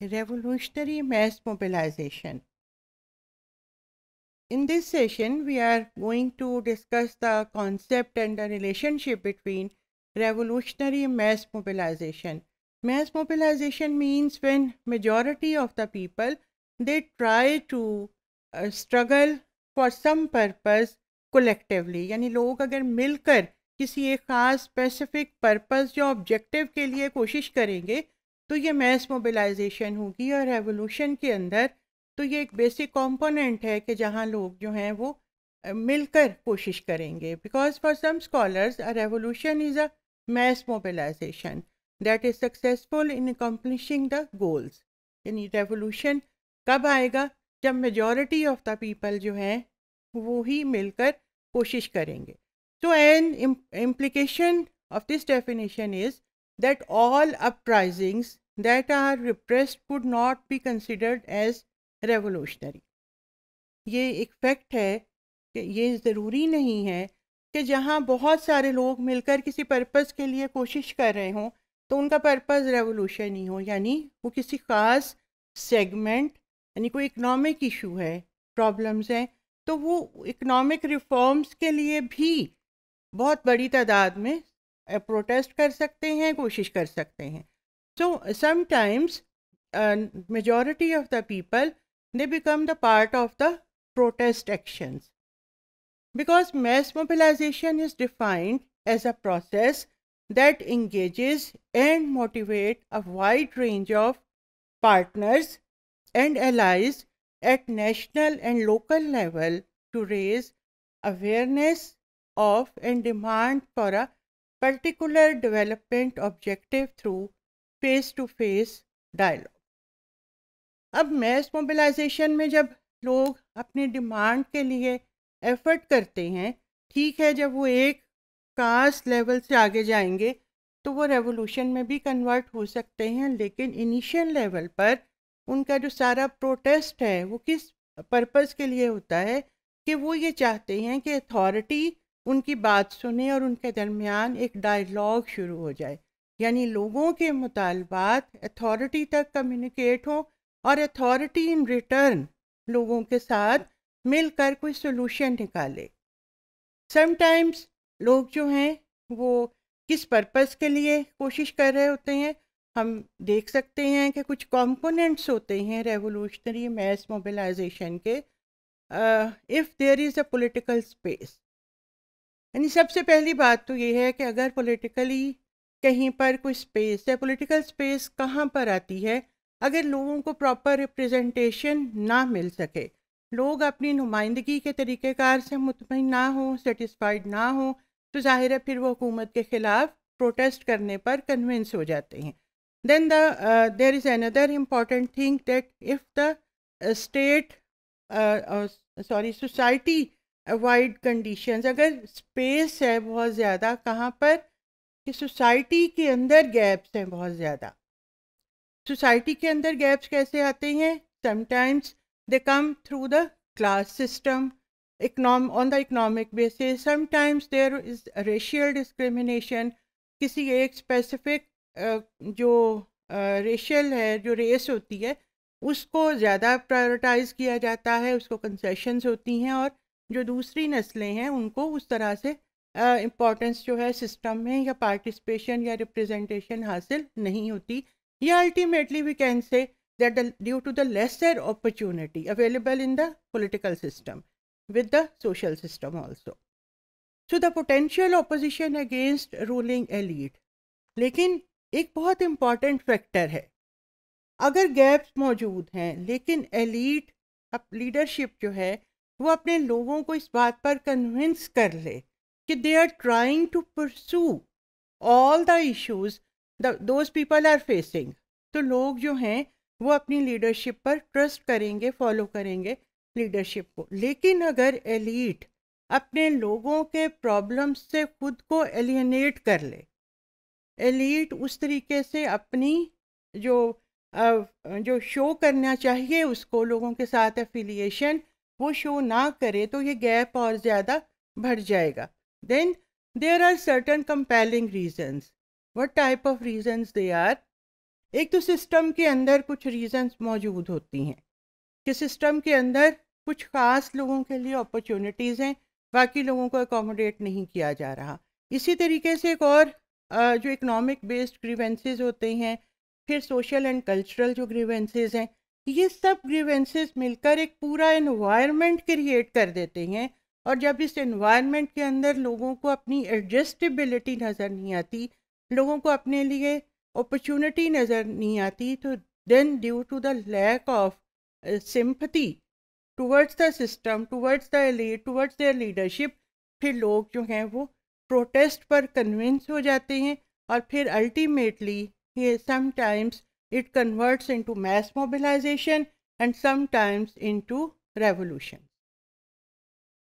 revolutionary mass mobilization. In this session, we are going to discuss the concept and the relationship between revolutionary mass mobilization. Mass mobilization means when majority of the people, they try to uh, struggle for some purpose collectively. यानी लोग अगर मिलकर किसी एक ख़ास specific purpose या objective के लिए कोशिश करेंगे तो ये मैस मोबिलाइजेशन होगी और रेवोल्यूशन के अंदर तो ये एक बेसिक कंपोनेंट है कि जहाँ लोग जो हैं वो मिलकर कोशिश करेंगे because for some scholars a revolution is a mass mobilization that is successful in accomplishing the goals यानी रेवोल्यूशन कब आएगा जब मेजॉरिटी ऑफ द पीपल जो हैं वो ही मिलकर कोशिश करेंगे तो an implication of this definition is that all uprisings that are repressed would not be considered as revolutionary. ये एक फैक्ट है कि ये ज़रूरी नहीं है कि जहाँ बहुत सारे लोग मिलकर किसी पर्पज़ के लिए कोशिश कर रहे हों तो उनका पर्पज़ रेवोल्यूशन ही हो यानी वो किसी ख़ास सेगमेंट यानी कोई इकनॉमिक इशू है प्रॉब्लम्स हैं तो वो इकनॉमिक रिफॉर्म्स के लिए भी बहुत बड़ी तादाद में प्रोटेस्ट कर सकते हैं कोशिश कर सकते हैं so sometimes majority of the people they become the part of the protest actions. Because mass mobilization is defined as a process that engages and motivates a wide range of partners and allies at national and local level to raise awareness of and demand for a particular development objective through face to face dialogue अब mass mobilization में जब लोग अपनी demand के लिए effort करते हैं ठीक है जब वो एक कास्ट लेवल से आगे जाएंगे तो वो रेवोल्यूशन में भी कन्वर्ट हो सकते हैं लेकिन इनिशियल लेवल पर उनका जो सारा प्रोटेस्ट है वो किस पर्पस के लिए होता है कि वो ये चाहते हैं कि अथॉरिटी उनकी बात सुने और उनके दरमियान एक डायलॉग शुरू हो जाए यानी लोगों के मुतालबात अथॉरिटी तक कम्युनिकेट हों और अथॉरिटी इन रिटर्न लोगों के साथ मिलकर कोई सोल्यूशन निकाले समटाइम्स लोग जो हैं वो किस पर्पस के लिए कोशिश कर रहे होते हैं हम देख सकते हैं कि कुछ कंपोनेंट्स होते हैं रेवोल्यूशनरी मैस मोबिलाइजेशन के if there is a political space यानी सबसे पहली बात तो ये है कि अगर पॉलिटिकली कहीं पर कोई स्पेस या पॉलिटिकल स्पेस कहाँ पर आती है अगर लोगों को प्रॉपर रिप्रेजेंटेशन ना मिल सके लोग अपनी नुमाइंदगी के तरीक़ेकार से मुतमिन ना हों सेटिस्फाइड ना हों तो ज़ाहिर है फिर वो हुकूमत के ख़िलाफ़ प्रोटेस्ट करने पर कन्विंस हो जाते हैं then the there is another important thing that if the state sorry society avoid conditions अगर स्पेस है बहुत ज़्यादा कहाँ पर कि सोसाइटी के अंदर गैप्स हैं बहुत ज़्यादा सोसाइटी के अंदर गैप्स कैसे आते हैं sometimes they come through the class system econom on the economic basis sometimes there is racial discrimination किसी एक स्पेसिफिक जो रेशियल है जो रेस होती है उसको ज़्यादा प्रायोरिटाइज किया जाता है उसको कंसेशंस होती हैं और जो दूसरी नस्लें हैं उनको उस तरह से इम्पोर्टेंस जो है सिस्टम में या पार्टिसिपेशन या रिप्रेजेंटेशन हासिल नहीं होती या ultimately we can say that due to the lesser opportunity available in the political system with the social system also so the potential opposition against ruling elite लेकिन एक बहुत इम्पॉर्टेंट फैक्टर है अगर गैप्स मौजूद हैं लेकिन एलीट अब leadership जो है वो अपने लोगों को इस बात पर कन्विंस कर ले कि they are trying to pursue all the issues those people are facing तो लोग जो हैं वो अपनी लीडरशिप पर ट्रस्ट करेंगे फॉलो करेंगे लीडरशिप को लेकिन अगर एलीट अपने लोगों के प्रॉब्लम्स से खुद को एलिनेट कर ले एलीट उस तरीके से अपनी जो जो शो करना चाहिए उसको लोगों के साथ एफिलिएशन वो शो ना करे तो ये गैप और ज़्यादा बढ़ जाएगा then there are certain compelling reasons what type of reasons they are एक तो सिस्टम के अंदर कुछ रीजन्स मौजूद होती हैं कि सिस्टम के अंदर कुछ ख़ास लोगों के लिए अपॉर्चुनिटीज़ हैं बाकी लोगों को एकोमोडेट नहीं किया जा रहा इसी तरीके से एक और जो इकोनॉमिक बेस्ड ग्रीवेंसेज होते हैं फिर सोशल एंड कल्चरल जो ग्रीवेंसेज हैं ये सब ग्रीवेंसेस मिलकर एक पूरा इन्वायरमेंट क्रिएट कर देते हैं और जब इस इन्वायरमेंट के अंदर लोगों को अपनी एडजस्टेबिलिटी नज़र नहीं आती लोगों को अपने लिए अपॉर्चुनिटी नज़र नहीं आती तो then due to the lack of sympathy towards the system towards the elite towards their leadership फिर लोग जो हैं वो प्रोटेस्ट पर कन्विंस हो जाते हैं और फिर अल्टीमेटली ये sometimes It converts into mass mobilization and sometimes into revolution.